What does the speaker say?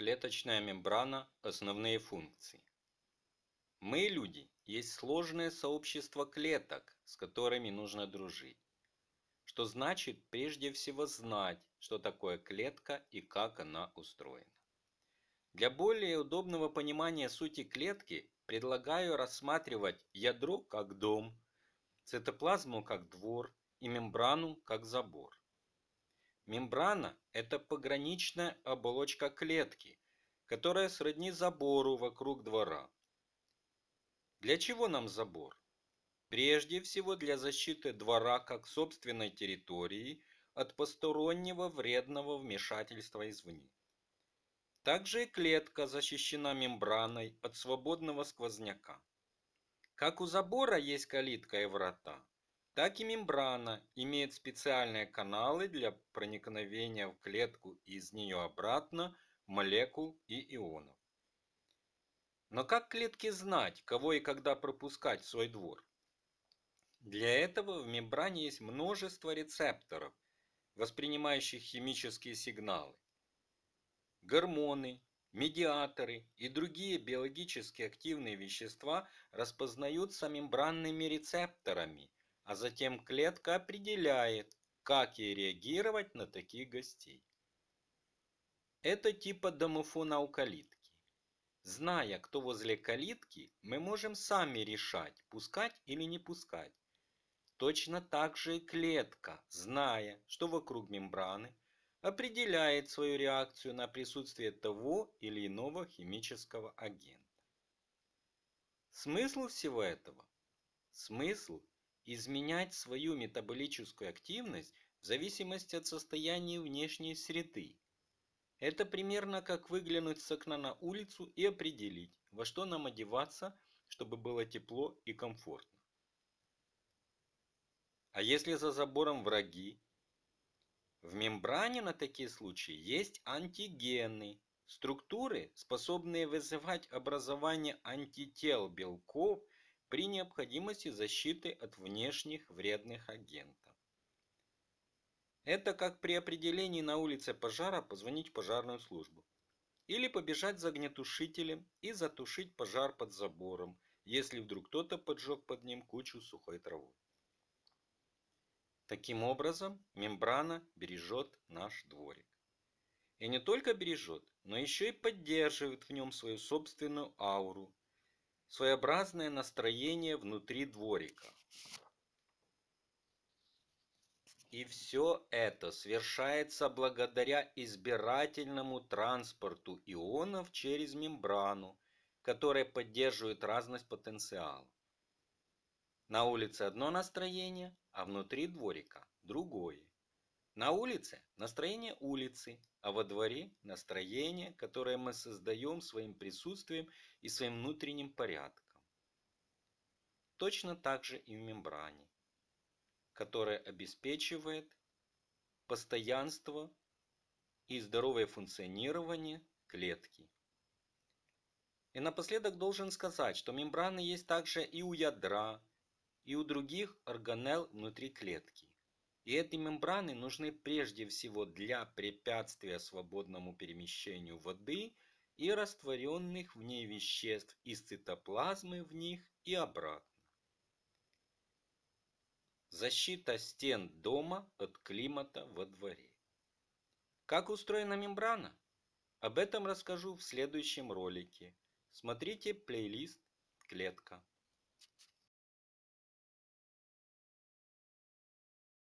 Клеточная мембрана – основные функции. Мы, люди, есть сложное сообщество клеток, с которыми нужно дружить. Что значит прежде всего знать, что такое клетка и как она устроена. Для более удобного понимания сути клетки предлагаю рассматривать ядро как дом, цитоплазму как двор и мембрану как забор. Мембрана – это пограничная оболочка клетки, которая сродни забору вокруг двора. Для чего нам забор? Прежде всего для защиты двора как собственной территории от постороннего вредного вмешательства извне. Также и клетка защищена мембраной от свободного сквозняка. Как у забора есть калитка и врата, так и мембрана имеет специальные каналы для проникновения в клетку и из нее обратно молекул и ионов. Но как клетке знать, кого и когда пропускать в свой двор? Для этого в мембране есть множество рецепторов, воспринимающих химические сигналы. Гормоны, медиаторы и другие биологически активные вещества распознаются мембранными рецепторами – а затем клетка определяет, как ей реагировать на таких гостей. Это типа домофона у калитки. Зная, кто возле калитки, мы можем сами решать, пускать или не пускать. Точно так же и клетка, зная, что вокруг мембраны, определяет свою реакцию на присутствие того или иного химического агента. Смысл всего этого? Смысл изменять свою метаболическую активность в зависимости от состояния внешней среды. Это примерно как выглянуть с окна на улицу и определить, во что нам одеваться, чтобы было тепло и комфортно. А если за забором враги? В мембране на такие случаи есть антигены, структуры, способные вызывать образование антител белков – при необходимости защиты от внешних вредных агентов. Это как при определении на улице пожара позвонить пожарную службу. Или побежать за огнетушителем и затушить пожар под забором, если вдруг кто-то поджег под ним кучу сухой травы. Таким образом, мембрана бережет наш дворик. И не только бережет, но еще и поддерживает в нем свою собственную ауру, своеобразное настроение внутри дворика. И все это совершается благодаря избирательному транспорту ионов через мембрану, которая поддерживает разность потенциала. На улице одно настроение, а внутри дворика другое. На улице – настроение улицы, а во дворе – настроение, которое мы создаем своим присутствием и своим внутренним порядком. Точно так же и в мембране, которая обеспечивает постоянство и здоровое функционирование клетки. И напоследок должен сказать, что мембраны есть также и у ядра, и у других органелл внутри клетки. И эти мембраны нужны прежде всего для препятствия свободному перемещению воды и растворенных в ней веществ из цитоплазмы в них и обратно. Защита стен дома от климата во дворе. Как устроена мембрана? Об этом расскажу в следующем ролике. Смотрите плейлист «Клетка».